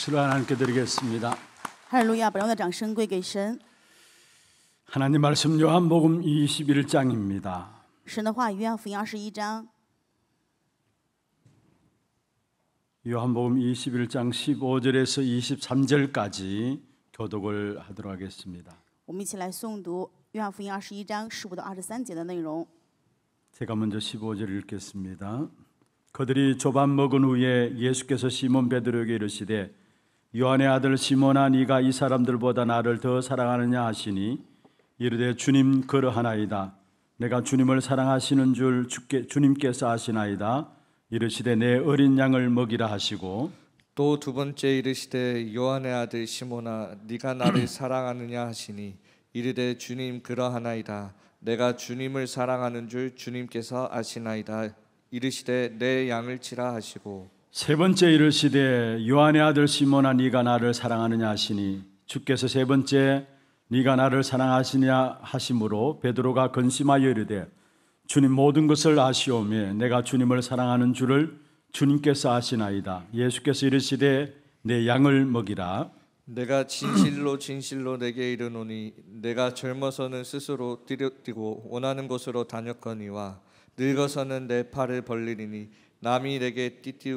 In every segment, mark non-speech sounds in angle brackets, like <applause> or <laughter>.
박수를 하나님께 드리겠습니다. 할렐루야,把荣耀掌声归给神。 하나님 말씀 요한복음 21장입니다. 神的话语约翰福音21章。 요한복음 21장 15절에서 23절까지 교독을 하도록 하겠습니다. 我们一起来诵读约翰福音21章15到23节的内容。 제가 먼저 15절 읽겠습니다. 그들이 조반 먹은 후에 예수께서 시몬 베드로에게 이르시되 요한의 아들 시모나 네가 이 사람들보다 나를 더 사랑하느냐 하시니 이르되 주님 그러하나이다 내가 주님을 사랑하시는 줄 주께, 주님께서 아시나이다 이르시되 내 어린 양을 먹이라 하시고 또 두 번째 이르시되 요한의 아들 시모나 네가 나를 <clears throat> 사랑하느냐 하시니 이르되 주님 그러하나이다 내가 주님을 사랑하는 줄 주님께서 아시나이다 이르시되 내 양을 치라 하시고 세 번째 이르 시되 요한의 아들 시몬아 네가 나를 사랑하느냐 하시니 주께서 세 번째 네가 나를 사랑하시냐 하심으로 베드로가 근심하여 이르되 주님 모든 것을 아시오매 내가 주님을 사랑하는 줄을 주님께서 아시나이다 예수께서 이르시되 내 양을 먹이라 내가 진실로 진실로 내게 이르노니 내가 젊어서는 스스로 뛰고 원하는 곳으로 다녔거니와 늙어서는 내 팔을 벌리리니 남이 내게 띠띠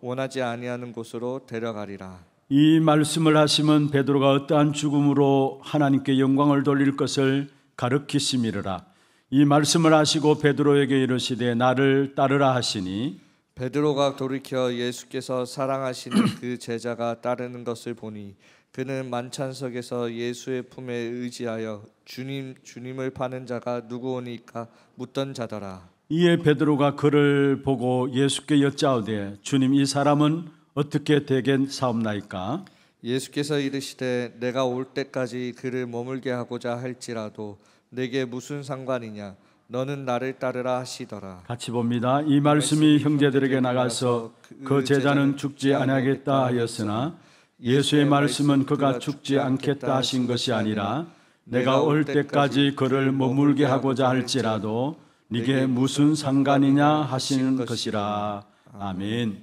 원하지 아니하는 곳으로 데려가리라. 이 말씀을 하심은 베드로가 어떠한 죽음으로 하나님께 영광을 돌릴 것을 가르키심이라. 이 말씀을 하시고 베드로에게 이르시되 나를 따르라 하시니 베드로가 돌이켜 예수께서 사랑하시는 <clears throat> 그 제자가 따르는 것을 보니 그는 만찬석에서 예수의 품에 의지하여 주님 주님을 파는 자가 누구오니까 묻던 자더라. 이에 베드로가 그를 보고 예수께 여짜오되 주님 이 사람은 어떻게 되겠사옵나이까 예수께서 이르시되 내가 올 때까지 그를 머물게 하고자 할지라도 내게 무슨 상관이냐 너는 나를 따르라 하시더라 같이 봅니다 이 말씀이 형제들에게 나가서 그, 그 제자는 죽지 아니하겠다 하였으나 예수의 말씀은 그가 죽지 않겠다 하신 것이 아니라 내가 올 때까지 그를 머물게 하고자 할지라도 네게 무슨 상관이냐 하시는 것이라. 아멘.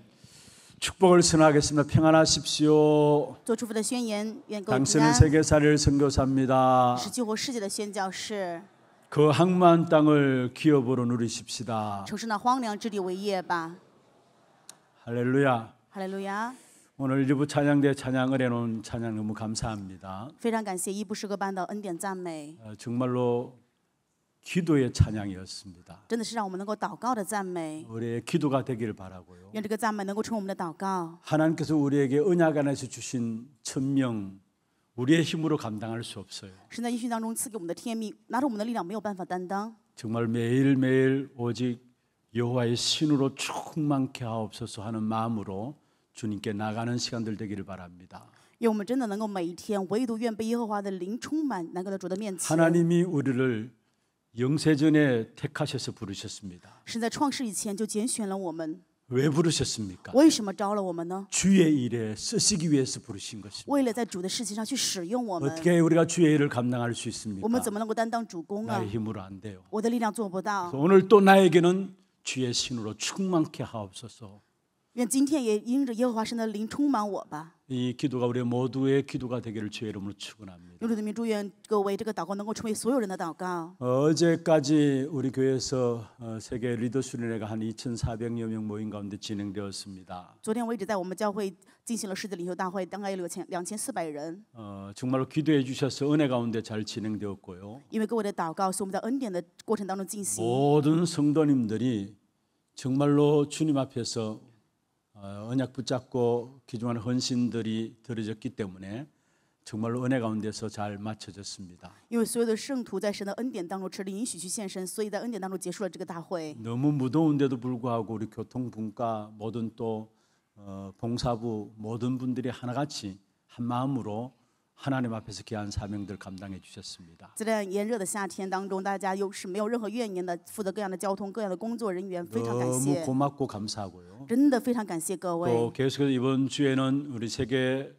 축복을 선하겠습니다. 평안하십시오. 당신은 세계사를 선교사입니다. 그 항만 땅을 기업으로 누리십시다. 할렐루야. 할렐루야. 오늘 일부 찬양대 찬양을 해놓은 찬양 너무 감사합니다. 非 정말로 기도의 찬양이었습니다. 真的是让我们能够祷告的赞美. 우리의 기도가 되기를 바라고요. 愿这个赞美能够成我们的祷告. 하나님께서 우리에게 언약 안에서 주신 천명 우리의 힘으로 감당할 수 없어요. 神在应许当中赐给我们的天命，拿着我们的力量没有办法担当. 정말 매일매일 오직 여호와의 신으로 충만케 하옵소서 하는 마음으로 주님께 나가는 시간들 되기를 바랍니다. 愿我们真的能够每一天唯独愿被耶和华的灵充满，能够在主的面前。 예, 하나님이 우리를 영세전에 택하셔서 부르셨습니다. 왜 부르셨습니까? 주의 일에 쓰시기 위해서 부르신 것입니다. 어떻게 우리가 주의 일을 감당할 수 있습니까? 나의？ 힘으로 안 돼요. 오늘 또 나에게는 주의 신으로 충만케 하옵소서. 愿今天也因着이 기도가 우리 모두의 기도가 되기를 주의 이름으로 축원합니다. 어제까지 우리 교회에서 어, 세계 리더 수련회가 한 2,400여 명 모임 가운데 진행되었습니다. 昨天为止，在我们教会进行了世界领袖大会，大概有两千两千四百人。 어, 정말로 기도해 주셔서 은혜 가운데 잘 진행되었고요. 모든 성도님들이 정말로 주님 앞에서 어, 언약 붙잡고 귀중한 헌신들이 드려졌기 때문에 정말로 은혜 가운데서 잘 맞춰졌습니다. 因为所有的圣徒在神的恩典当中持了允许去献身，所以在恩典当中结束了这个大会。 너무 무더운데도 불구하고 우리 교통분과 모든 또 어, 봉사부 모든 분들이 하나같이 한 마음으로 하나님 앞에서 귀한 사명들 감당해 주셨습니다. 너무 고맙고 감사하고요. 真的非常感谢各位。또 계속해서 이번 주에는 우리 세계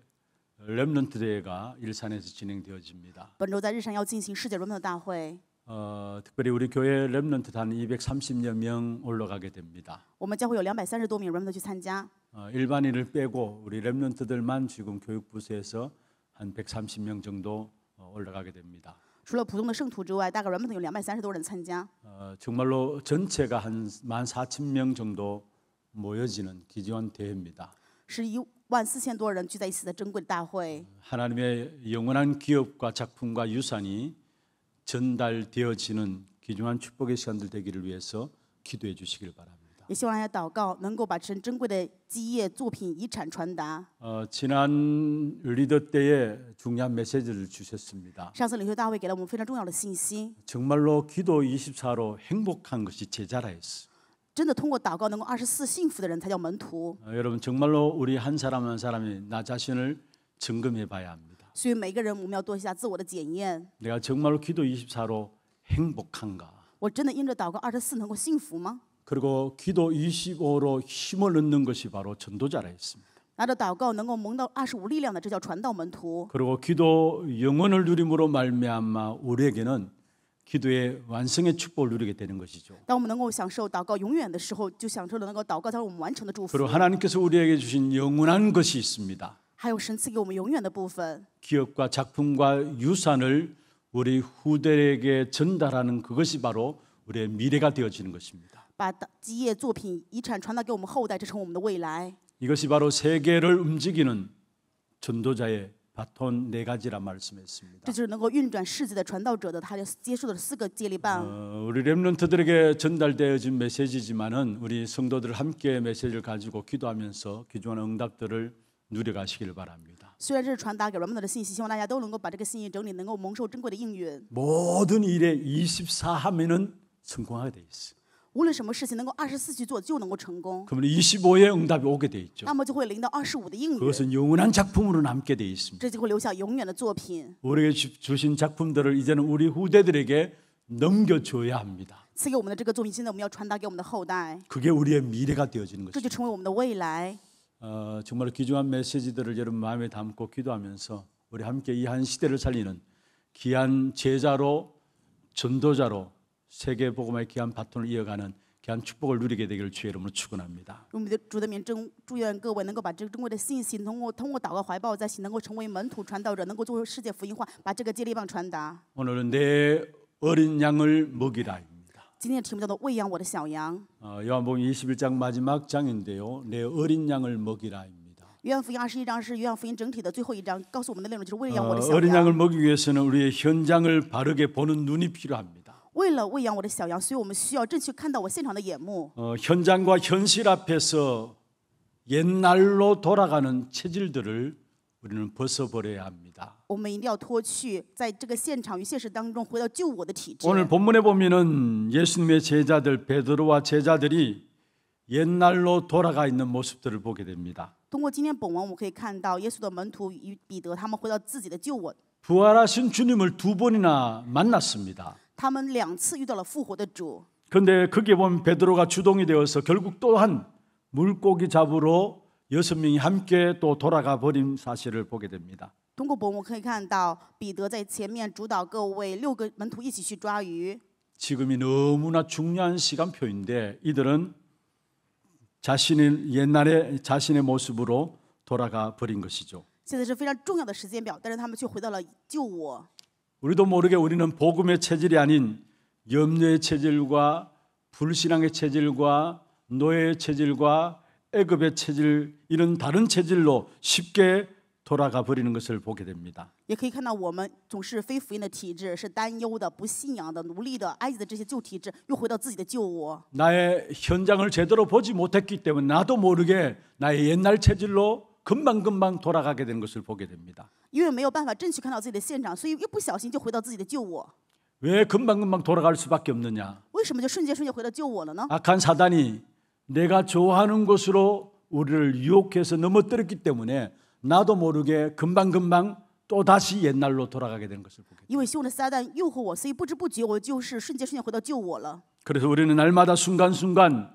렘넌트 대회가 일산에서 진행되어집니다. 本周在日产要进行世界轮本大会。 어, 특별히 우리 교회 렘넌트 단 230여 명 올라가게 됩니다. 我们将会有230多名 r e 去参加。 어, 일반인을 빼고 우리 렘넌트들만 지금 교육부서에서 한 130명 정도 어, 올라가게 됩니다. 除了普通的圣徒之外，大概原本有230多人参加。 어, 정말로 전체가 한 14,000명 정도 모여지는 기지원 대회입니다. 1 4 0 0 0多人聚在一起的珍贵大会 하나님의 영원한 기업과 작품과 유산이 전달되어지는 귀중한 축복의 시간들 되기를 위해서 기도해 주시길 바랍니다. 也希望大家祷告能够把这珍贵的基业、作品、遗产传达。呃，지난리더때에중요한메시지를주셨습니 다。 上次领袖大会给了我们非常重要的信息。정말로기도24로행복한것이제자라 어。 真的通过祷告能够二十四幸福的人才叫门徒。여러분정말로우리한사람한사람이나자신을해봐야합니 다。 所以每个人我们要做一下自我的检验。내가정말로기도24로행복한 가？ 我真的因着祷告二十四能够幸福吗？ 그리고 기도 25로 힘을 얻는 것이 바로 전도자라 했습니다. 拿着祷告能够蒙到二十五力量的这叫传道门 그리고 기도 영원을 누림으로 말미암아 우리에게는 기도의 완성의 축복을 누리게 되는 것이죠. 当我们能够享受祷告永远的时候就享受了能够祷告才我们完成的祝福 그리고 하나님께서 우리에게 주신 영원한 것이 있습니다. 还有神赐给我们永远的部分。 기업과 작품과 유산을 우리 후대에게 전달하는 그것이 바로 우리의 미래가 되어지는 것입니다. 把基业作品遗产传达给我们后代，这成我们的未来。 이것이 바로 세계를 움직이는 전도자의 바톤 네가지라 말씀했습니다. 这就是能够运转世界的传道者的他接受的四个接力棒。 우리 렘넌트들에게 전달되어진 메시지지만은 우리 성도들 함께 메시지를 가지고 기도하면서 기도하 응답들을 누려가시길 바랍니다. 虽然这是传达给我们的信息，希望大家都能够把这个信息整理，能够蒙受珍贵的应允。 모든 일에 24하면은 성공하게 돼 있어. 无论什么事情能够二十四去做就能够成功。 그러면 25의 응답이 오게 돼 있죠. 那么就会领到二十五的应允， 그것은 영원한 작품으로 남게 돼 있습니다. 这就会留下永远的作品。 우리에게 주- 주신 작품들을 이제는 우리 후대들에게 넘겨줘야 합니다. 赐给我们的这个作品，现在我们要传达给我们的后代， 그게 우리의 미래가 되어지는 这 것입니다. 就成为我们的未来。 어, 정말 귀중한 메시지들을 여러분 마음에 담고 기도하면서 우리 함께 이 한 시대를 살리는 귀한 제자로 전도자로 세계 복음의 귀한 바톤을 이어가는 귀한 축복을 누리게 되기를 주의 이름으로 축원합니다. 我们的主的名正祝愿各位能够把这个中国的信息通过通过祷告怀抱在一起，能够成为门徒传道人，能够做世界福音化，把这个接力棒传达。 오늘은 내 어린 양을 먹이라입니다. 今天的题目叫做喂养我的小羊。 어, 요한복음 21장 마지막 장인데요. 내 어린 양을 먹이라입니다. 约翰福音二十一章是约翰福音整体的最后一章，告诉我们的内容就是喂养我的小羊。 어, 어린 양을 먹이기 위해서는 우리의 현장을 바르게 보는 눈이 필요합니다. 为了喂养我的小羊，所以我们需要正确看到我现场的眼目。 어, 현장과 현실 앞에서 옛날로 돌아가는 체질들을 우리는 벗어버려야 합니다. 我们一定要脱去在这个现场与现实当中回到救我的体质。 오늘 본문에 보면은 예수님의 제자들 베드로와 제자들이 옛날로 돌아가 있는 모습들을 보게 됩니다. 通过今天本文，我们可以看到耶稣的门徒与彼得他们回到自己的旧我。 부활하신 주님을 두 번이나 만났습니다. 他们两次遇到了复活的主。 근데 거기에 보면 베드로가 주동이 되어서 결국 또한 물고기 잡으러 여섯 명이 함께 또 돌아가 버린 사실을 보게 됩니다. 通过本我可以看到彼得在前面主导各位六个门徒一起去抓鱼 지금이 너무나 중요한 시간표인데 이들은 자신의 옛날에 자신의 모습으로 돌아가 버린 것이죠. 우리도 모르게 우리는 복음의 체질이 아닌 염려의 체질과 불신앙의 체질과 노예의 체질과 애급의 체질 이런 다른 체질로 쉽게 돌아가 버리는 것을 보게 됩니다. 나의 현장을 제대로 보지 못했기 때문에 나도 모르게 나의 옛날 체질로 금방금방 돌아가게 되는 것을 보게 됩니다. 왜 금방금방 돌아갈 수밖에 없느냐? 악한 사단이 내가 좋아하는 곳으로 우리를 유혹해서 넘어뜨렸기 때문에 나도 모르게 금방금방 또 다시 옛날로 돌아가게 되는 것을 보게 됩니다. 그래서 우리는 날마다 순간순간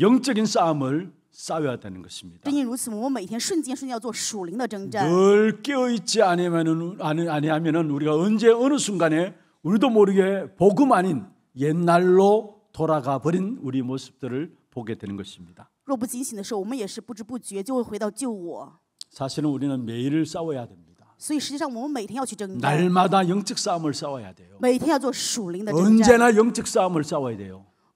영적인 싸움을 싸워야 되는 것입니다. 늘 깨어 있지 않으면은 아니 아니하면은 우리가 언제 어느 순간에 우리도 모르게 복음 아닌 옛날로 돌아가 버린 우리 모습들을 보게 되는 것입니다. 사실은 우리는 매일 싸워야 됩니다. 날마다 영적 싸움을 싸워야 돼요. 언제나 영적 싸움을 싸워야 돼요.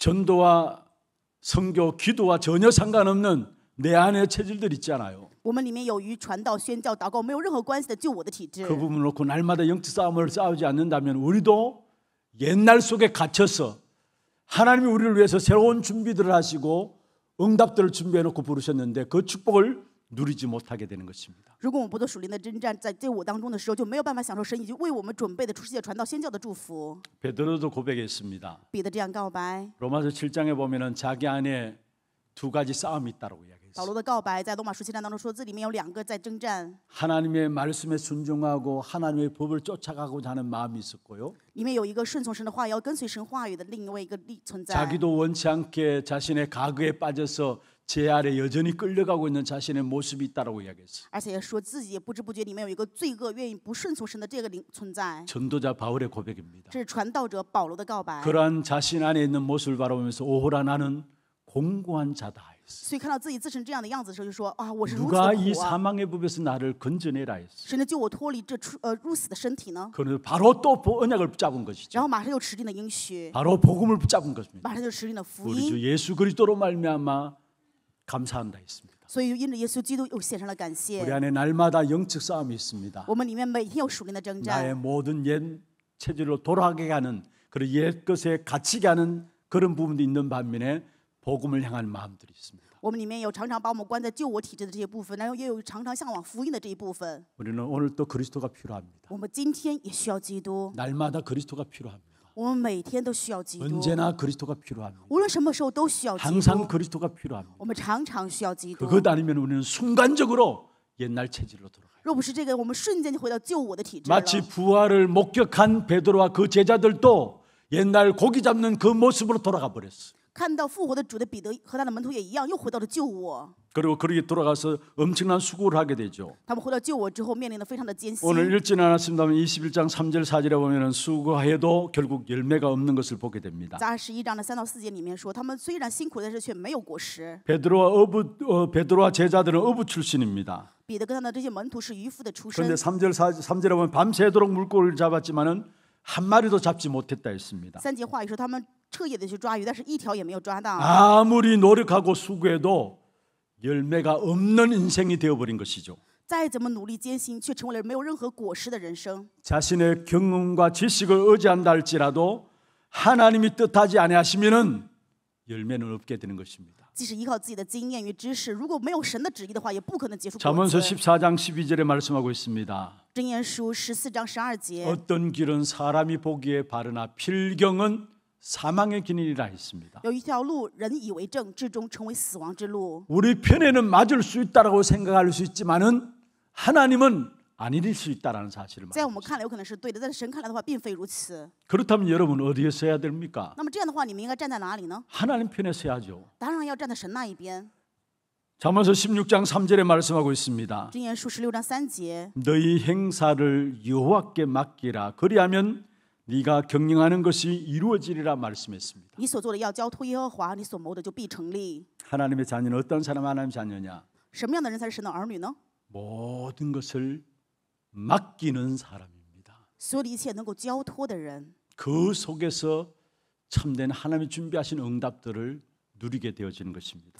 전도와 성교 기도와 전혀 상관없는 내 안의 체질들 있잖아요. 그 부분 놓고 날마다 영적 싸움을 싸우지 않는다면 우리도 옛날 속에 갇혀서 하나님이 우리를 위해서 새로운 준비들을 하시고 응답들을 준비해 놓고 부르셨는데 그 축복을 누리지 못하게 되는 것입니다. 如果我们不得属灵的征战，在这我当中的时候，就没有办法享受神已经为我们准备的出世界传道宣教的祝福。 베드로도 고백했습니다. 로마서 7장에 보면은 자기 안에 두 가지 싸움이 있다고 이야기했어요. 하나님의 말씀에 순종하고 하나님의 법을 쫓아가고자 는 마음이 있었고요. 자기도 원치 않게 자신의 가그에 빠져서 제 아래 여전히 끌려가고 있는 자신의 모습이 있다라고 이야기했어요. 而且说自己不知不觉里面有一个罪恶愿意不顺从神的这个存在. 전도자 바울의 고백입니다. 这是传道者保罗的告白. 그러한 자신 안에 있는 모습을 바라보면서 오호라 나는 공고한 자다. 누가이 사망의 법에서 나를 건져내라 했어. 神 그는 바로 또 언약을 붙잡은 것이죠. 바로 복음을 붙잡은 것입니다. 우리 주 예수 그리스도로 말미암아 감사한다 했습니다. 우리 안에 날마다 영적 싸움이 있습니다. 나의 모든 옛 체질로 돌아가게 하는 그런 옛 것에 갇히게 하는 그런 부분도 있는 반면에 복음을 향한 마음들이 있습니다. 우리는오늘또그리스도가필요합니다날마다그리스도가필요합니다 언제나 그리스도가 필요합니다. 无论什么时候都 항상 그리스도가 필요합니다. 그것 아니면 우리는 순간적으로 옛날 체질로 돌아가요. 若 마치 부활을 목격한 베드로와 그 제자들도 옛날 고기 잡는 그 모습으로 돌아가 버렸어. 看到复活的主的彼得和他的门徒也一样，又回到了救我。 그리고 그렇게 돌아가서 엄청난 수고를 하게 되죠. 오늘 읽지는 않았습니다만 21장 3절 4절에 보면 수고해도 결국 열매가 없는 것을 보게 됩니다. 베드로와 어부 어, 베드로와 제자들은 어부 출신입니다. 그런데 3절 4절에 보면 밤새도록 물고를 잡았지만은 한 마리도 잡지 못했다 했습니다. 아무리 노력하고 수고해도 열매가 없는 인생이 되어버린 것이죠. 자신의 경험과 지식을 의지한다 할지라도 하나님이 뜻하지 아니하시면 열매는 없게 되는 것입니다. 即 잠언서 14장 12절에 말씀하고 있습니다. 어떤 길은 사람이 보기에 바르나 필경은 사망의 길이라 했습니다. 우리 편에는 맞을 수 있다라고 생각할 수 있지만은 하나님은 아닐 수 있다라는 사실을 말합니다. 그렇다면 여러분 어디에 서야 됩니까? 하나님 편에 서야죠. 잠언서 16장 3절에 말씀하고 있습니다. 너희 행사를 여호와께 맡기라 그리하면 네가 경영하는 것이 이루어지리라 말씀했습니다. 하나님의 자녀는 어떤 사람 하나님의 자녀냐? 모든 것을 맡기는 사람입니다. 그 속에서 참된 하나님이 준비하신 응답들을 누리게 되어지는 것입니다.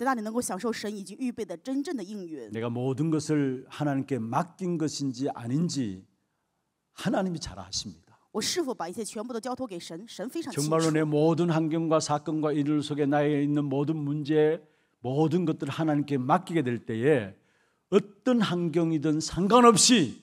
내가 모든 것을 하나님께 맡긴 것인지 아닌지 하나님이 잘 아십니다. 정말로 내 모든 환경과 사건과 일들 속에 나에 있는 모든 문제, 모든 것들을 하나님께 맡기게 될 때에 어떤 환경이든 상관없이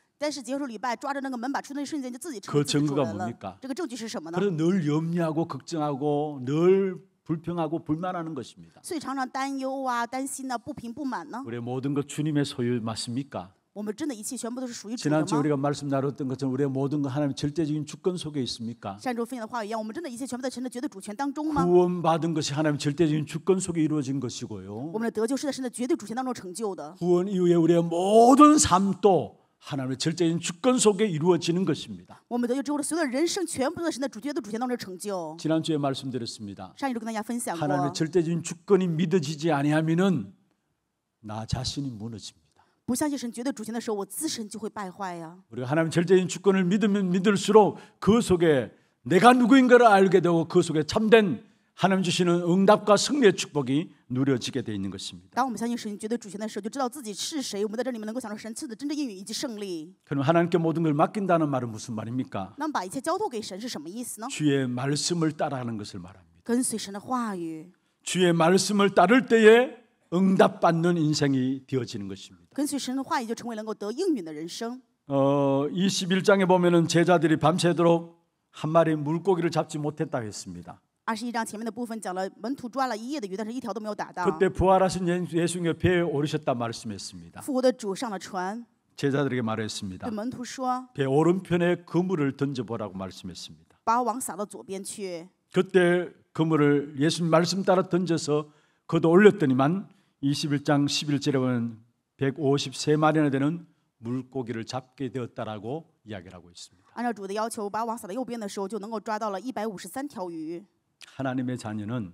그主 증거가 뭡니까? 그래늘 염려하고 걱정하고 늘 불평하고 불만하는 것입니다. 우리 모든 것 주님의 소유 맞습니까? 지난주 우리가 말씀 나눴던 것처럼 우리의 모든 것 하나님 절대적인 주권 속에 있습니까? 구원받은 것이 하나님 절대적인 주권 속에 이루어진 것이고요. 구원 이후에 우리의 모든 삶도 하나님의 절대적인 주권 속에 이루어지는 것입니다. 지난주에 말씀드렸습니다. 하나님의 절대적인 주권이 믿어지지 아니하면은 나 자신이 무너집니다. 우리가 하나님 절대적인 주권을 믿으면 믿을수록 그 속에 내가 누구인가를 알게 되고 그 속에 참된 하나님 주시는 응답과 승리의 축복이 누려지게 돼 있는 것입니다. 그럼 하나님께 모든 걸 맡긴다는 말은 무슨 말입니까? 주의 말씀을 따라하는 것을 말합니다. 주의 말씀을 따를 때에 응답받는 인생이 되어지는 것입니다. 어, 21장에 보면은 제자들이 밤새도록 한 마리 물고기를 잡지 못했다 했습니다. 二十一章前面的部分讲了门徒抓了一夜的鱼，但是一条都没有打到。 그때 부활하신 예수- 예수님의 배에 오르셨다 말씀했습니다. 复活的主上了船， 제자들에게 对 말했습니다. 门徒说배 오른편에 그물을 던져보라고 말씀했습니다. ：“把网撒到左边去。 그때 그물을 예수님 말씀 따라 던져서 걷어 올렸더니만 21장 11절에 보면 153마리나 되는 물고기를 잡게 되었다라고 이야기를 하고 있습니다. ”按照主的要求，把网撒到右边的时候，就能够抓到了一百五十三条鱼。 하나님의 자녀는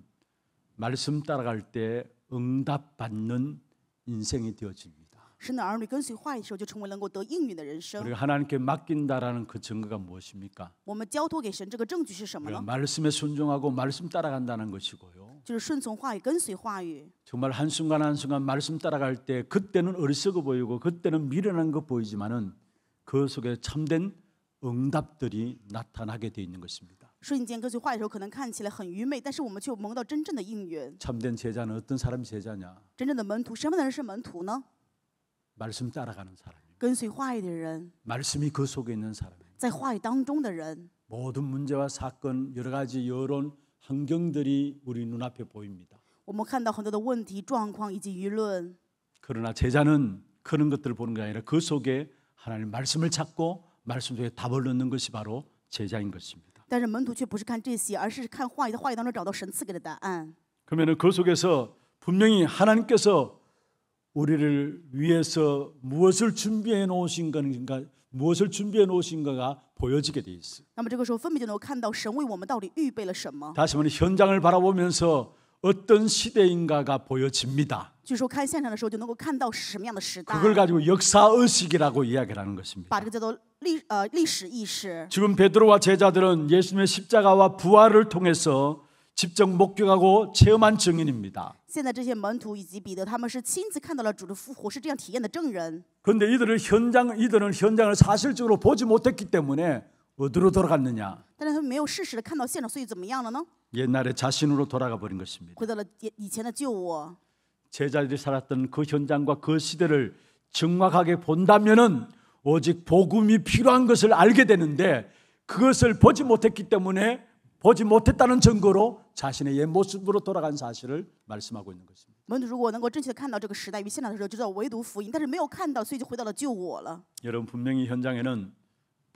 말씀 따라갈 때 응답받는 인생이 되어집니다. 神的儿 하나님께 맡긴다라는 그 증거가 무엇입니까? 我们交 말씀에 순종하고 말씀 따라간다는 것이고요. 정말 한 순간 한 순간 말씀 따라갈 때 그때는 어리석어 보이고 그때는 미련한 것 보이지만은 그 속에 참된 응답들이 나타나게 돼 있는 것입니다. 瞬间跟随话语的时候，可能看起来很愚昧，但是我们却蒙到真正的应允。 참된 제자는 어떤 사람이 제자냐? 真正的门徒什么人是门徒呢 말씀 따라가는 사람. 跟随话语的人， 말씀이 그 속에 있는 사람. 在话语当中的人， 모든 문제와 사건, 여러 가지 여론, 환경들이 우리 눈앞에 보입니다. 我们看到很多的问题、状况以及舆论。 그러나 제자는 그런 것들을 보는 게 아니라 그 속에 하나님 말씀을 찾고 말씀 속에 답을 얻는 것이 바로 제자인 것입니다. 但是门徒却不是看这些，而是看话语的话语当中找到神赐给的答案。 그러면 그 속에서 분명히 하나님께서 우리를 위해서 무엇을 준비해 놓으신 건가 무엇을 준비해 놓으신가가 보여지게 돼 있어. 那么这个时候分别就能够看到神为我们到底预备了什么。 다시 한번 현장을 바라보면서 어떤 시대인가가 보여집니다. 그걸 가지고 역사 의식이라고 이야기 하는 것입니다. 지금 베드로와 제자들은 예수님의 십자가와 부활을 통해서 직접 목격하고 체험한 증인입니다. 그런데 이들을 현장 이들은 현장을 사실적으로 보지 못했기 때문에 어디로 돌아갔느냐? 옛날에 자신으로 돌아가 버린 것입니다. 제자들이 살았던 그 현장과 그 시대를 정확하게 본다면은 오직 복음이 필요한 것을 알게 되는데 그것을 보지 못했기 때문에 보지 못했다는 증거로 자신의 옛 모습으로 돌아간 사실을 말씀하고 있는 것입니다. 여러분 분명히 현장에는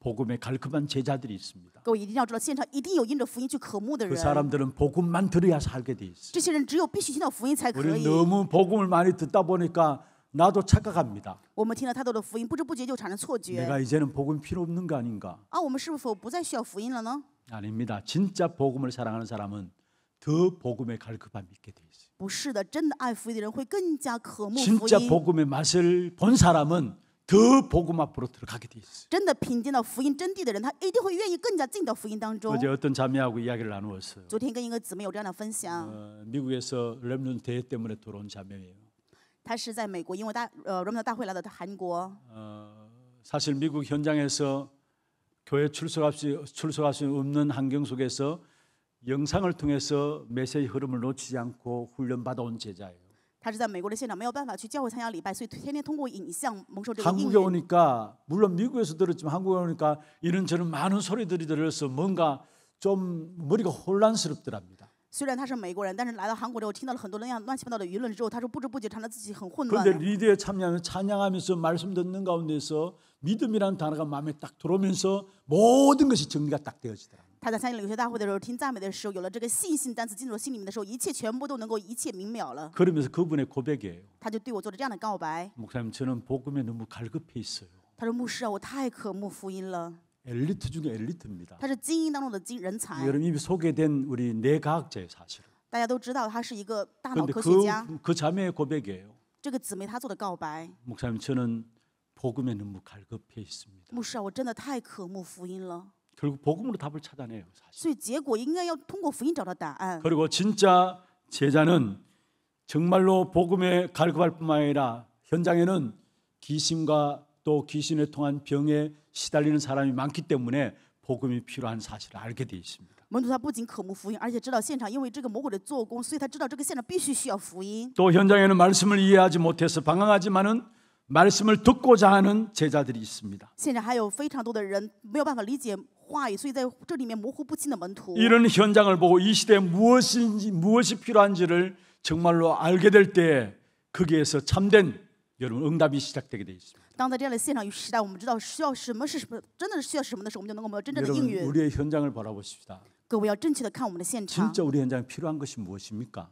복음에 갈급한 제자들이 있습니다. 그 사람들은 복음만 들어야 살게 돼 있어. 这些 우리 너무 복음을 많이 듣다 보니까 나도 착각합니다. 내가 이제는 복음 필요 없는 거 아닌가? 아닙니다. 진짜 복음을 사랑하는 사람은 더 복음에 갈급함 있게 돼 있어요. 진짜 복음의 맛을 본 사람은 더 그 복음 앞으로 들어가게 돼 있어요. 真的品鉴到福音真谛的人，他一定会愿意更加进到福音当中。 어제 어떤 자매하고 이야기를 나누었어요. 昨天跟一个姊妹有这样的分享。 어, 미국에서 렘넌 대회 때문에 들어온 자매예요. 她是在美国因为大呃大会来到韩国 사실 미국 현장에서 교회 출석할 수 출석할 수 없는 환경 속에서 영상을 통해서 메시지 흐름을 놓치지 않고 훈련 받아온 제자예요. 他是在美国的现场没有办法去教会参加礼拜，所以天天通过影像蒙受这个 한국에 应 오니까 물론 미국에서 들었지만 한국에 오니까 이런저런 많은 소리들이 들려서 뭔가 좀 머리가 혼란스럽더랍니다. 虽然他是美国人，但是来到韩国之后，听到了很多那样乱七八糟的舆论之后，他说不知不觉常常自己很混乱 그런데。 리드에 참여하며 찬양하면서 말씀 듣는 가운데서 믿음이라는 단어가 마음에 딱 들어오면서 모든 것이 정리가 딱 되어지더랍니다. 他在三一领袖大会的时候听赞美的时候，有了这个信心单词进入心里面的时候，一切全部都能够一切明了了。그러면서그분의고백이에요他就对我做了这样的告白。목사님저는복음에너무갈급해있어요他说牧师啊，我太渴慕福音了。엘리트중에엘리트입니다他是精英当中的精人才。여러분이미소개된우리뇌과학자예요사실은大家都知道他是一个大脑科学家。그그자매의고백이에요这个姊妹她做的告白。목사님저는복음에너무갈급해있습니다牧师啊，我真的太渴慕福音了。 결국 복음으로 답을 찾아내요. 사실. 所以结果应该要通过福音找到答案. 그리고 진짜 제자는 정말로 복음에 갈급할 뿐만 아니라 현장에는 귀신과 또 귀신에 통한 병에 시달리는 사람이 많기 때문에 복음이 필요한 사실을 알게 돼 있습니다. 또 현장에는 말씀을 이해하지 못해서 방황하지만은 말씀을 듣고자 하는 제자들이 있습니다. 이런 현장을 보고 이 시대에 무엇인지 무엇이 필요한지를 정말로 알게 될때 거기에서 참된 여러분 응답이 시작되게 돼 있습니다. 当在这 우리의 현장을 바라보십시다. 진짜 우리 현장 필요한 것이 무엇입니까?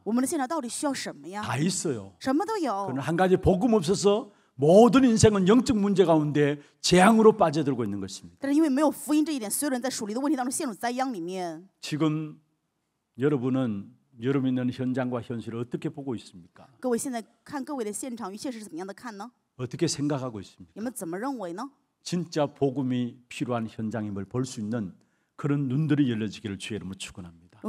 다 있어요. 그러한 가지 복음 없어서 모든 인생은 영적 문제 가운데 재앙으로 빠져들고 있는 것입니다. 지금 여러분은 여러분 있는 현장과 현실을 어떻게 보고 있습니까? 어떻게 생각하고 있습니까? 진짜 복음이 필요한 현장임을 볼 수 있는 그런 눈들이 열려지기를 주의 이름으로 축원합니다.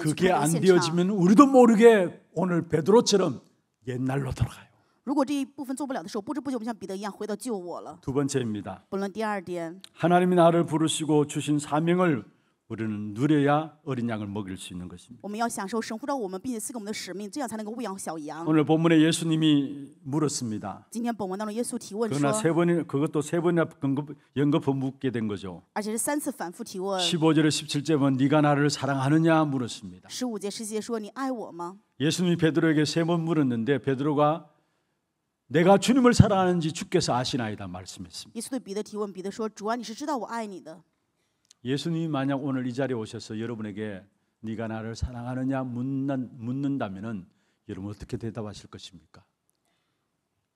그게 안 되어지면 우리도 모르게 오늘 베드로처럼 옛날로 돌아가요. 如果这一部分做不了的时候，不知不觉我们像彼得一样回到救我了。두 번째입니다. 물론 第二点， 하나님이 나를 부르시고 주신 사명을 우리는 누려야 어린 양을 먹일 수 있는 것입니다. 我们要享受神呼召我们，并且赐给我们的使命，这样才能够喂养小羊。 오늘 본문에 예수님이 물었습니다. 今天本文当中，耶稣提问 그러나 세 번이 그것도 세 번이나 언급, 연거푸 묻게 된 거죠. 而且是三次反复提问。 15절에 17절은 뭐, 네가 나를 사랑하느냐 물었습니다. 十五节、十七节说：“你爱我吗 예수님이 베드로에게 세 번 물었는데 베드로가 내가 주님을 사랑하는지 주께서 아시나이다 말씀했습니다. 예수님이 만약 오늘 이 자리에 오셔서 여러분에게 네가 나를 사랑하느냐 묻는, 묻는다면은 여러분 어떻게 대답하실 것입니까?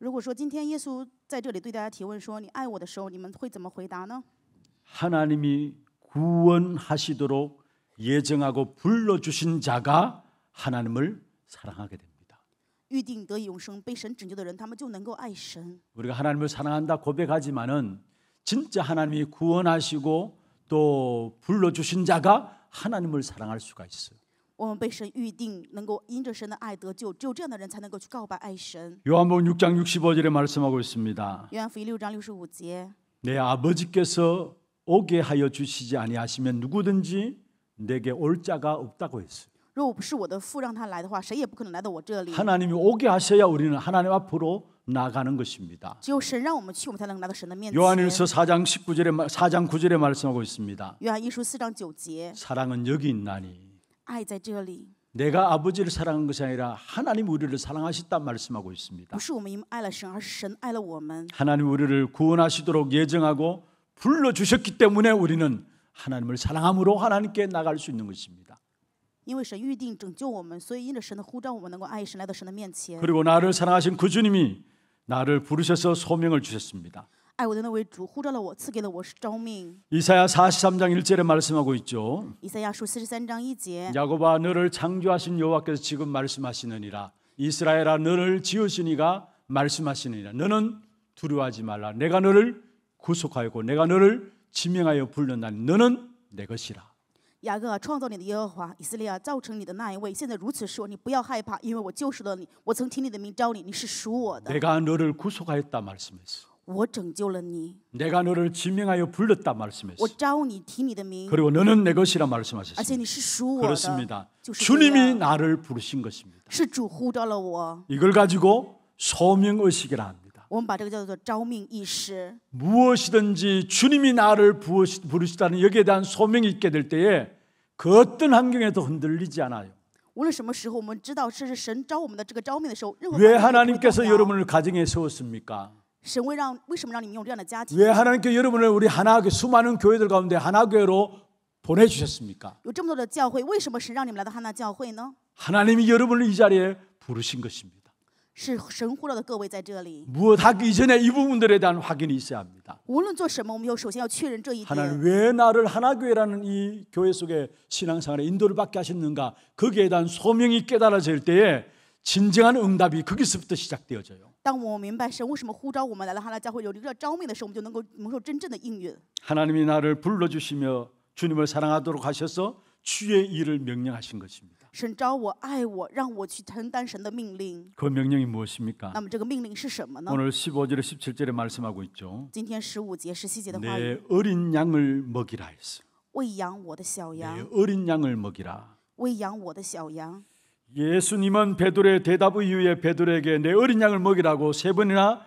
如果说今天耶稣在这里对大家提问说你爱我的时候，你们会怎么回答呢？ 하나님이 구원하시도록 예정하고 불러 주신 자가 하나님을 사랑하게 됩니다. 유定得永生被神拯救的人他们就能够爱神 우리가 하나님을 사랑한다 고백하지만은 진짜 하나님이 구원하시고 또 불러 주신 자가 하나님을 사랑할 수가 있어요. 我们被神预定能够因着神的爱得救只有这样的人才能够去告爱神요한복 6장 65절에 말씀하고 있습니다. 约翰福音六章六十내 아버지께서 오게 하여 주시지 아니하시면 누구든지 내게 올 자가 없다고 했어요. 하나님이 오게 하셔야 우리는 하나님 앞으로 나가는 것입니다. 요한일서 4장 19절에 4장 9절에 말씀하고 있습니다. 사랑은 여기 있나니 내가 아버지를 사랑한 것이 아니라 하나님 우리를 사랑하셨다 말씀하고 있습니다. 하나님 우리를 구원하시도록 예정하고 불러 주셨기 때문에 우리는 하나님을 사랑함으로 하나님께 나갈 수 있는 것입니다. 因为神预定拯救我们，所以因着神的呼召，我们能够爱神，来到神的面前。그리고나를사랑하신그 주님이 나를 부르셔서 소명을 주셨습니다. 爱我的那位主呼召了我，赐给了我召命。 이사야 43장 1절에 말씀하고 있죠. 以赛亚书四十三章一节， 야곱아 너를 창조하신 여호와께서 지금 말씀하시느니라 이스라엘아 너를 지으시니가 말씀하시느니라 너는 두려워하지 말라 내가 너를 구속하였고 내가 너를 지명하여 불렀나니 너는 내 것이라 雅各啊，创造你的耶和华，以色列啊，造成你的那一位，现在如此说：你不要害怕，因为我救赎了你，我曾听你的名召你，你是属我的。 내가 너를 구속하였다 말씀했어. 我拯救了你， 내가 너를 지명하여 불렀다 我 말씀했어. 招你提你的名， 그리고 너는 내 것이라 而 말씀하셨습니다. 且你是属我的 그렇습니다. ，就是这 주님이 样 나를 부르신 것입니다.是主呼召了我， 이걸 가지고 소명 의식이라 합니다. 我们把这 무엇이든지 주님이 나를 부르시다는 여기에 대한 소명이 있게 될 때에 그 어떤 환경에도 흔들리지 않아요. 왜 하나님께서 여러분을 가정에 세웠습니까? 왜 하나님께서 여러분을 우리 하나교 수많은 교회들 가운데 하나교회로 보내주셨습니까? 하나님이 여러분을 이 자리에 부르신 것입니다. 무엇하기이전에이부분들에대한확인이있어야합니다하나님왜나를하나교회라는이교회속의신앙생활에인도를받게하셨는가거기에대한소명이깨달아질때에진정한응답이거기서부터시작되어져요하나님이나를불러주시며주님을사랑하도록하셔서주의일을명령하신것입니다 神召我爱我让我去承担神的命令그 명령이 무엇입니까? 那么这个命令是什么呢？ 오늘 15절에 17절에 말씀하고 있죠. 今天十五节十七节的话语내， 어린 양을 먹이라 했어. 喂养我的小내 어린 양을 먹이라. 喂养我的小羊。 예수님은 베드로의 대답 이후에 베드로에게 내 어린 양을 먹이라고 세 번이나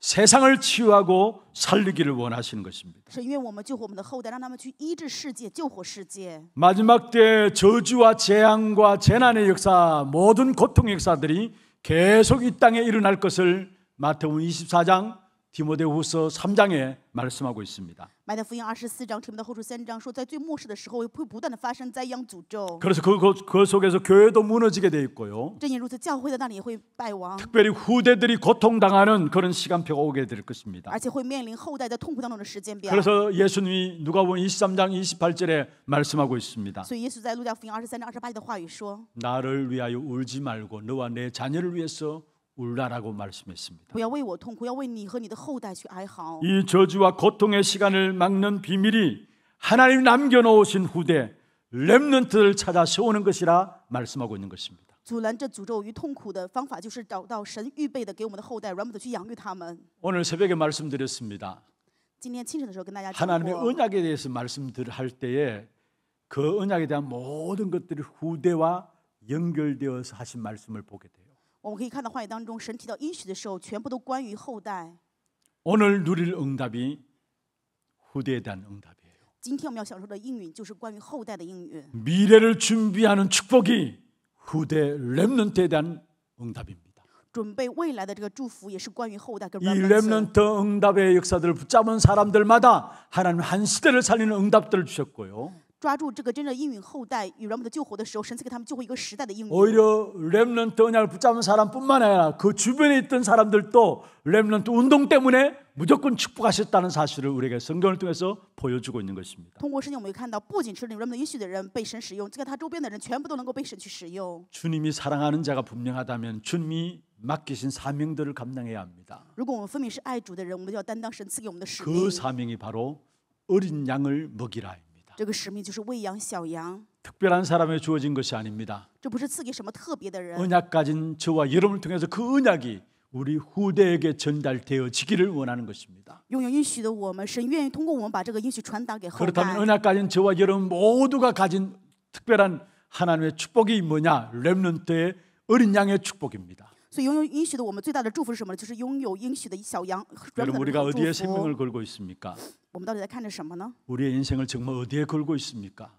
세상을 치유하고 살리기를 원하시는 것입니다. 마지막 때 저주와 재앙과 재난의 역사, 모든 고통 역사들이 계속 이 땅에 일어날 것을 마태복음 24장 디모데후서 3장에 말씀하고 있습니다. 그래서 그, 그, 그 속에서 교회도 무너지게 돼 있고요. 특별히 후대들이 고통당하는 그런 시간표가 오게 될 것입니다. 그래서 예수님이 누가복음 23장 28절에 말씀하고 있습니다. 나를 위하여 울지 말고 너와 내 자녀를 위해서 울라라고 말씀했습니다. 이 저주와 고통의 시간을 막는 비밀이 하나님 남겨 놓으신 후대 렘넌트를 찾아서 오는 것이라 말씀하고 있는 것입니다. 오늘 새벽에 말씀드렸습니다. 하나님의 언약에 대해서 말씀할 때에 그 언약에 대한 모든 것들이 후대와 연결되어서 하신 말씀을 보게 돼요. 我们可以看到话语当中，神提到应许的时候，全部都关于后代。 오늘 누릴 응답이 후대에 대한 응답이에요. 今天我们要享受的应允就是关于后代的应允， 미래를 준비하는 축복이 후대 렘넌트에 대한 응답입니다. 准备未来的这个祝福也是关于后代跟이 렘넌트 응답의 역사들을 붙잡은 사람들마다 하나님 한 시대를 살리는 응답들을 주셨고요. 抓住这个真正应允后代与软母的救活的时候，神赐给他们救活一个时代的应允。오히려렘넌트 언약을 붙잡은 사람뿐만 아니라 그 주변에 있던 사람들도 렘넌트 운동 때문에 무조건 축복하셨다는 사실을 우리에게 성경을 통해서 보여주고 있는 것입니다. 通过圣经我们可以看到，不仅是领软母的应许的人被神使用，在他周边的人全部都能够被神去使用。 주님이 사랑하는 자가 분명하다면 주님이 맡기신 사명들을 감당해야 합니다. 그 사명이 바로 어린 양을 먹이라 这个使命就是喂养小羊。 특별한 사람에 주어진 것이 아닙니다. 언약 가진 저와 여러분을 통해서 그 언약이 우리 후대에게 전달되어지기를 원하는 것입니다. 그렇다면 언약 가진 저와 여러분 모두가 가진 특별한 하나님의 축복이 뭐냐? 렘넌트의 어린 양의 축복입니다. 여러분 우리가 어디에 생명을 걸고 있습니까? 우리의 인생을 정말 어디에 걸고 있습니까?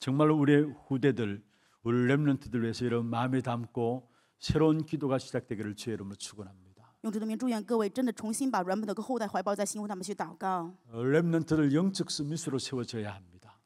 정말로 우리의 후대들, 우리 렘런트들 위해서 여러 마음에 담고 새로운 기도가 시작되기를 주의 이름으로 축원합니다. 用主的名렘런트를 영적 스미스로 세워져야 합니다.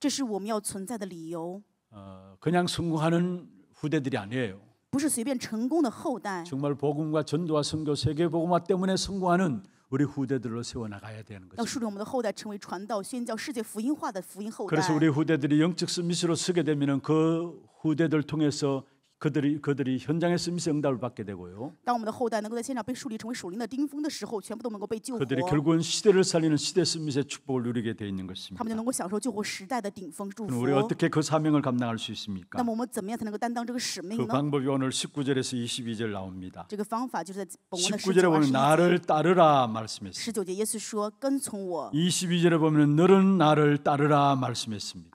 这是我们要存在的理由。 어, 그냥 성공하는 후대들이 아니에요. 不是随便成功的后代， 정말 복음과 전도와 선교 세계 복음화 때문에 성공하는 우리 후대들로 세워 나가야 되는 거죠. 그래서 우리 후대들이 영적 서밋으로 서게 되면은 그 후대들 통해서 그들이 그들이 현장에서임새 응답을 받게 되고요. 그들이 결국은 시대를 살리는 시대 쓰임새 축복을 누리게 돼 있는 것입니다. 他们 우리 어떻게 그 사명을 감당할 수 있습니까? 그 방법이 오늘 19절에서 22절 나옵니다. 1 9절에 보면 나를 따르라 말씀했습니다. 22절에 보면 너는 나를 따르라 말씀했습니다.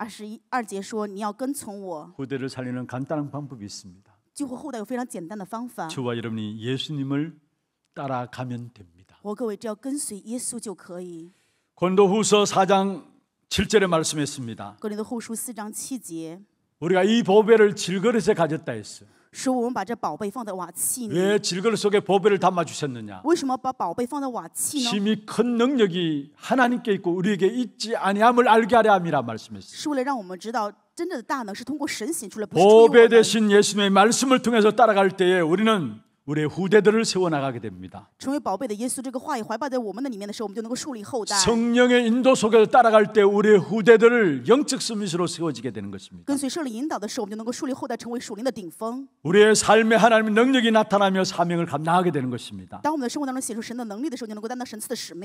후대를 살리는 간단한 방법이 있습니다. 救活后代有非常简单的方法。 저와 여러분이 예수님을 따라가면 됩니다. 我各位只要跟随耶稣就可以。 권도후서 4장 7절에 말씀했습니다. 格林多后书四章七节， 우리가 이 보배를 질그릇에 가졌다 했어요. 왜 질그릇 속에 보배를 담아 주셨느냐? 심히 큰 능력이 하나님께 있고 우리에게 있지 아니함을 알게 하려 함이라 말씀했어요. 是 보배 대신 예수님의 말씀을 통해서 따라갈 때에 우리는 우리의 후대들을 세워나가게 됩니다. 성령의 인도 속에서 따라갈 때 우리의 후대들을 영적 스미스로 세워지게 되는 것입니다. 우리의 삶에 하나님의 능력이 나타나며 사명을 감당하게 되는 것입니다.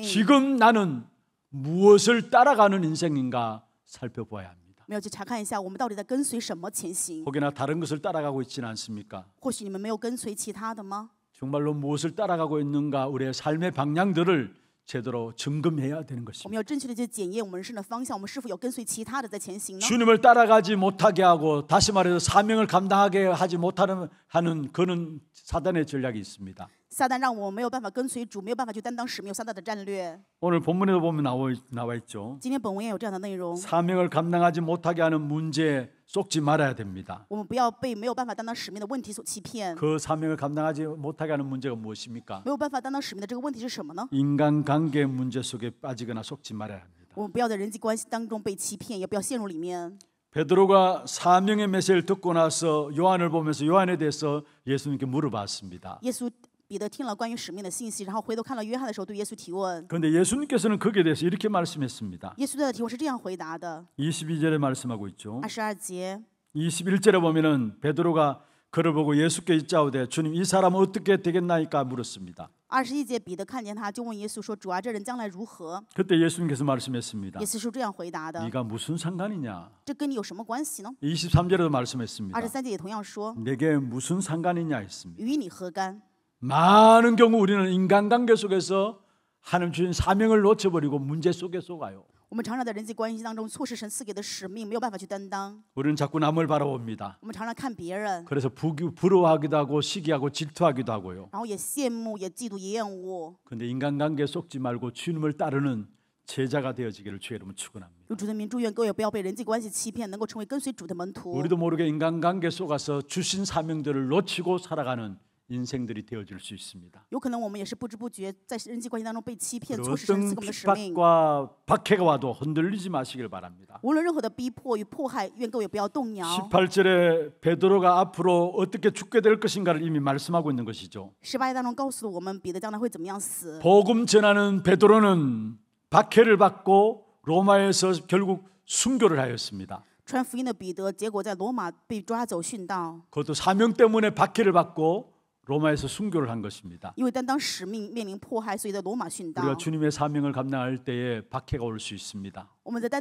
지금 나는 무엇을 따라가는 인생인가 살펴봐야 합니다. 没有去查看一下我们到底在跟随什么前行。 혹여나 다른 것을 따라가고 있지는 않습니까? 或许你们没有跟随其他的吗？ 정말로 무엇을 따라가고 있는가 우리의 삶의 방향들을 제대로 점검해야 되는 我 것입니다. 们要正确的去检验我们人生的方向，我们是否有跟随其他的在前行呢？ 주님을 따라가지 못하게 하고 다시 말해서 사명을 감당하게 하지 못하는 하는 그런 사단의 전략이 있습니다. 撒旦让我没有办法跟随主，没有办法去担当使命。撒旦的战略。 오늘 본문에도 보면 나와, 나와 있죠. 今天本文也有这样的内容。 사명을 감당하지 못하게 하는 문제 속지 말아야 됩니다. 我们不要被没有办法担当使命的问题所欺骗。그 사명을 감당하지 못하게 하는 문제가 무엇입니까? 没有办法担当使命的这个问题是什么呢？ 인간관계 문제 속에 빠지거나 속지 말아야 합니다. 我们不要在人际关系当中被欺骗，也不要陷入里面。 베드로가 사명의 메시지를 듣고 나서 요한을 보면서 요한에 대해서 예수님께 물어봤습니다. 예수 彼得听了关于使命的信息，然后回头看到约翰的时候，对耶稣提问。 그런데 예수님께서는 거기에 대해서 이렇게 말씀했습니다. 耶稣的提问是这样回答的： 22절에 말씀하고 있죠. 二十二节， 21절에 보면은 베드로가 그를 보고 예수께 있자오되 주님 이 사람은 어떻게 되겠나이까 물었습니다. 二十一节，彼得看见他，就问耶稣说：“主啊，这人将来如何 그때 예수님께서 ？”말씀했습니다. 耶稣是这样回答的 네가 무슨 상관이냐? ：“这跟你有什么关系呢 23절에도 ？”二 말씀했습니다. 十三节也同样说 내게 무슨 상관이냐 ：“ 했습니다. 与你何干？ 많은 경우 우리는 인간관계 속에서 하나님 주신 사명을 놓쳐버리고 문제 속에 속아요. 우리는 자꾸 남을 바라봅니다. 그래서 부, 부러워하기도 하고 시기하고 질투하기도 하고요. 然后데 인간관계 속지 말고 주님을 따르는 제자가 되어지기를 주의 이름으로 축원합니다. 有主的 우리도 모르게 인간관계 속아서 주신 사명들을 놓치고 살아가는 인생들이 되어줄 수 있습니다. 有可能我们也是不知不觉在人际关系当中被欺骗促使神赐给的使命과 박해가 와도 흔들리지 마시길 바랍니다. 无论任何的逼迫与迫害，愿各位不要动摇。 18절에 베드로가 앞으로 어떻게 죽게 될 것인가를 이미 말씀하고 있는 것이죠. 18当中告诉我们彼得将来会怎么样死。 복음 전하는 베드로는 박해를 받고 로마에서 결국 순교를 하였습니다. 传福音的彼得，结果在罗马被抓走殉道。 그것도 사명 때문에 박해를 받고 로마에서 순교를 한 것입니다. 우리가 주님의 사명을 감당할 때에 박해가 올 수 있습니다. 고린도후서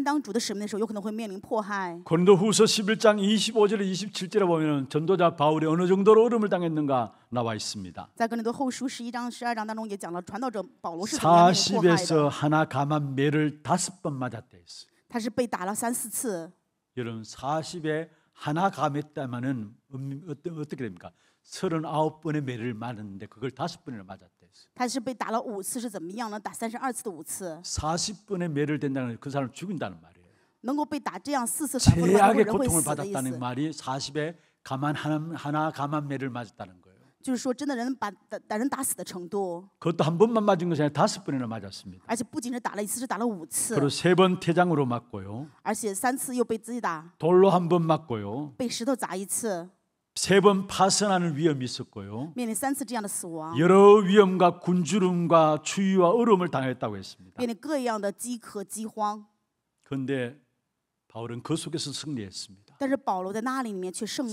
11장 25절에 27절에 보면 전도자 바울이 어느 정도로 어려을 당했는가 나와 있습니다. 40에서 하나 감한 매를 다섯 번 맞았다 했어요. 여러분 40에 하나 감했다면 음, 어떻게 됩니까? 서른아홉 번의매를맞았는데그걸5번이나맞았대요他是被打了五次是怎么样呢打三十二次的五次 40분의 매를 된다는 그 사람 죽인다는 말이에요. 能够被打这样四次反复的话，人 제약의 고통을 받았다는 말이 40에 가만 하나, 하나 가만 매를 맞았다는 거예요. 就是说真的人把打人打死的程度 그것도 한 번만 맞은 것이 아니라 다섯 번이나 맞았습니다. 而且不仅是打了一次，是打了五次， 그리고 세번 퇴장으로 맞고요. 而且三次又被自己打，돌로 한 번 맞고요. 被石头砸一次， 세번파산하는 위험이 있었고요. 여러 위험과 군주름과 추위와 얼음을 당했다고 했습니다. 그런데 바울은 그 속에서 승리했습니다.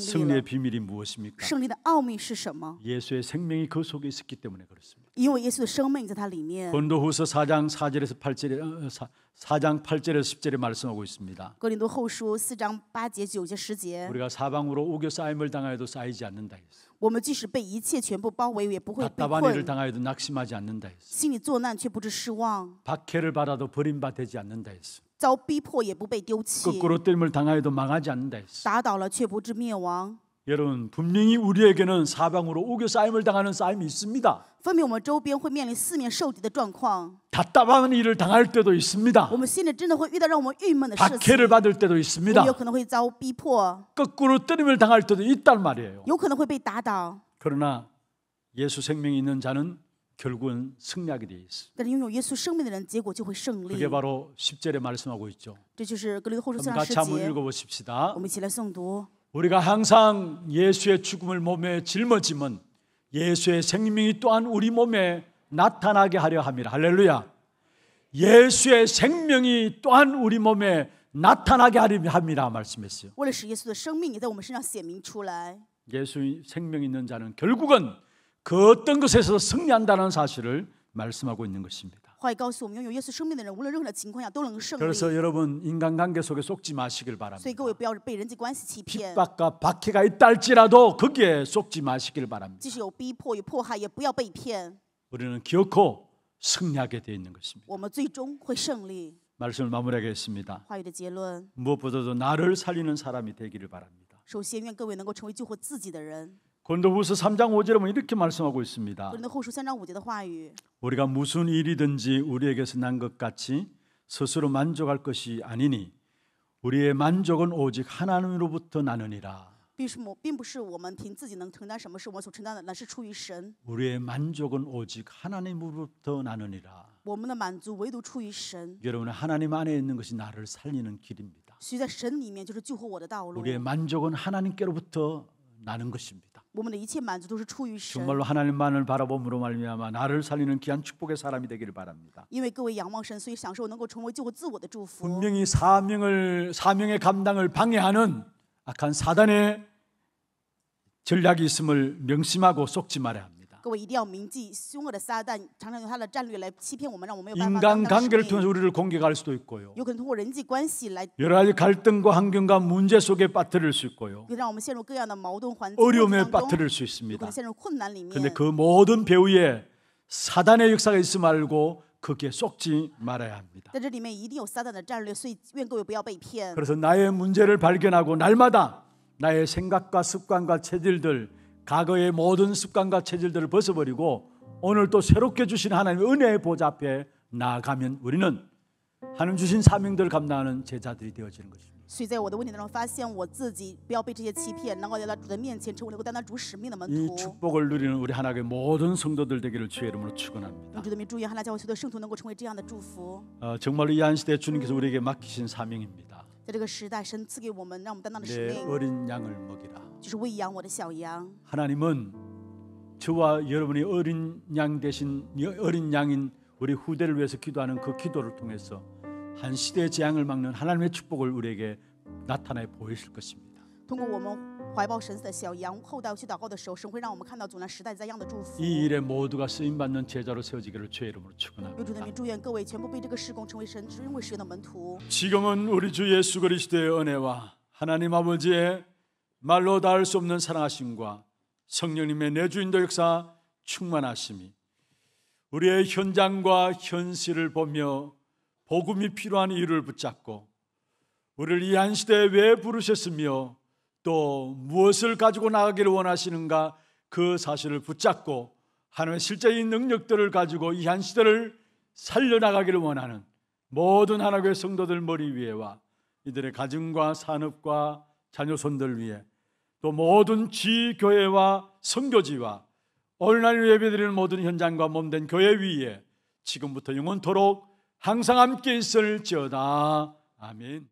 승리의 비밀이 무엇입니까? 예수의 생명이 그 속에 있었기 때문에 그렇습니다. 因为耶稣的生命在他里面。고린도후서 4장 4절에서 8절에 4장 어, 어, 8절에서 10절에 말씀하고 있습니다. 고린도후서 4장 8절 9절 10절. 우리가 사방으로 우겨 쌓임을 당하여도 쌓이지 않는다 했어. 我 당하여도 낙심하지 않는다 했어. 心 박해를 받아도 버림받지 않는다 했어. 遭逼迫也不被丢弃。거꾸로 뜸을 당하여도 망하지 않는다 했어. 打倒了却不致灭亡。 여러분 분명히 우리에게는 사방으로 우겨 싸임을 당하는 싸임이 있습니다. 답답한 일을 당할 때도 있습니다. 박해를 받을 때도 있습니다. 거꾸로 때림을 당할 때도 있단 말이에요. 그러나 예수 생명이 있는 자는 결국은 승리하게 돼 있어. 그게 바로 10절에 말씀하고 있죠. 그럼 같이 한번 읽어보십시다. 우리가 항상 예수의 죽음을 몸에 짊어지면 예수의 생명이 또한 우리 몸에 나타나게 하려 합니다. 할렐루야. 예수의 생명이 또한 우리 몸에 나타나게 하려 합니다. 말씀했어요. 예수의 생명 있는 자는 결국은 그 어떤 것에서 승리한다는 사실을 말씀하고 있는 것입니다. 话语 그래서 여러분 인간관계 속에 속지 마시길 바랍니다. 핍박과 박해가 있다 지라도 거기에 속지 마시길 바랍니다. 우리는 기어코 승리하게 되어 있는 것입니다. 말씀을 마무리하겠습니다. 무엇보다도 나를 살리는 사람이 되기를 바랍니다.首先，愿各位能够成为救活自己的人。 고린도후서 3장 5절에 보면 이렇게 말씀하고 있습니다. 우리가 무슨 일이든지 우리에게서 난 것 같이 스스로 만족할 것이 아니니 우리의 만족은 오직 하나님으로부터 나느니라. 우리의 만족은 오직 하나님으로부터 나느니라. 여러분 하나님 안에 있는 것이 나를 살리는 길입니다. 우리의 만족은 하나님께로부터 나는 것입니다. 정말로 하나님만을 바라봄으로 말미암아 나를 살리는 귀한 축복의 사람이 되기를 바랍니다. 분명히 사명을 사명의 감당을 방해하는 악한 사단의 전략이 있음을 명심하고 속지 말아야 합니다. 各位一定要铭记凶恶的撒旦常常用他的战略来欺骗我们让我们没有办法 인간 관계를 통해서 우리를 공격할 수도 있고요. 有可能通过人际关系来 여러 가지 갈등과 환경과 문제 속에 빠뜨릴 수 있고요. 让我们陷入各样的矛盾环境 어려움에 빠뜨릴 수 있습니다. 陷入困难里 근데 그 모든 배후에 사단의 역사가 있음 알고 거기 속지 말아야 합니다. 在这里面一定有撒旦的战略，所以愿各位不要被骗。 그래서 나의 문제를 발견하고 날마다 나의 생각과 습관과 체질들 과거의 모든 습관과 체질들을 벗어버리고 오늘 또 새롭게 주신 하나님의 은혜의 보좌 앞에 나아가면 우리는 하나님 주신 사명들을 감당하는 제자들이 되어지는 것입니다. 所以在我的问题当中，发现我自己不要被这些欺骗，能够来到主的面前，成为能够担当主使命的门徒。이 축복을 누리는 우리 하나님의 모든 성도들 되기를 주의 이름으로 축원합니다. 주님의 주의 하나님의 모든 성도들 되기를 주의 이름으로 축원 정말로 이한 시대 주님께서 우리에게 맡기신 사명입니다. 내 어린 양을 먹이라. 하나님은 저와 여러분이 어린 양 대신 어린 양인 우리 후대를 위해서 기도하는 그 기도를 통해서 한 시대의 재앙을 막는 하나님의 축복을 우리에게 나타내 보이실 것입니다. 通过我们 怀抱神的小羊后代去祷告的时候，神会让我们看到主那时代这样的祝福。이 일에 모두가 쓰임 받는 제자로 세워지기를 주의 이름으로 愿主 축원합니다. 名祝愿各位全部被这个事工成为神之因为神的门徒。 지금은 우리 주 예수 그리스도의 은혜와 하나님 아버지의 말로 닿을 수 없는 사랑하심과 성령님의 내주인도 역사 충만하심이 우리의 현장과 현실을 보며 복음이 필요한 이유를 붙잡고 우리를 이 한 시대에 왜 부르셨으며 또 무엇을 가지고 나가기를 원하시는가 그 사실을 붙잡고 하나님의 실제인 능력들을 가지고 이 한 시대를 살려나가기를 원하는 모든 하나교회 성도들 머리 위에와 이들의 가정과 산업과 자녀손들 위에 또 모든 지교회와 성교지와 오늘날 예배드리는 모든 현장과 몸된 교회 위에 지금부터 영원토록 항상 함께 있을지어다. 아멘.